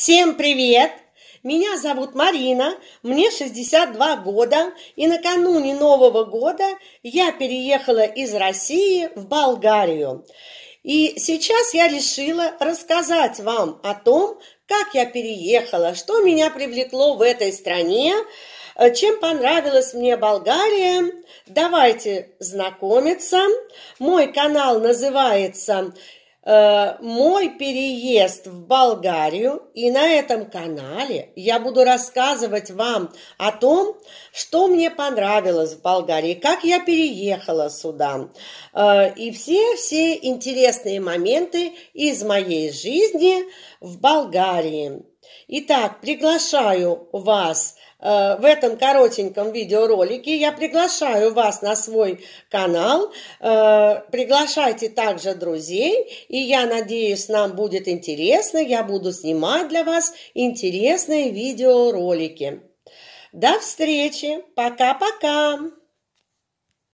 Всем привет! Меня зовут Марина, мне 62 года, и накануне Нового года я переехала из России в Болгарию. И сейчас я решила рассказать вам о том, как я переехала, что меня привлекло в этой стране, э, чем понравилась мне Болгария. Давайте знакомиться. Мой канал называется э, мой переезд в Болгарию. И на этом канале я буду рассказывать вам о том, что мне понравилось в Болгарии, как я переехала сюда. Э, и все-все интересные моменты из моей жизни в Болгарии. Итак, приглашаю вас Э, в этом коротеньком видеоролике. Я приглашаю вас на свой канал, э, приглашайте также друзей, и я надеюсь, нам будет интересно, я буду снимать для вас интересные видеоролики. До встречи, пока-пока!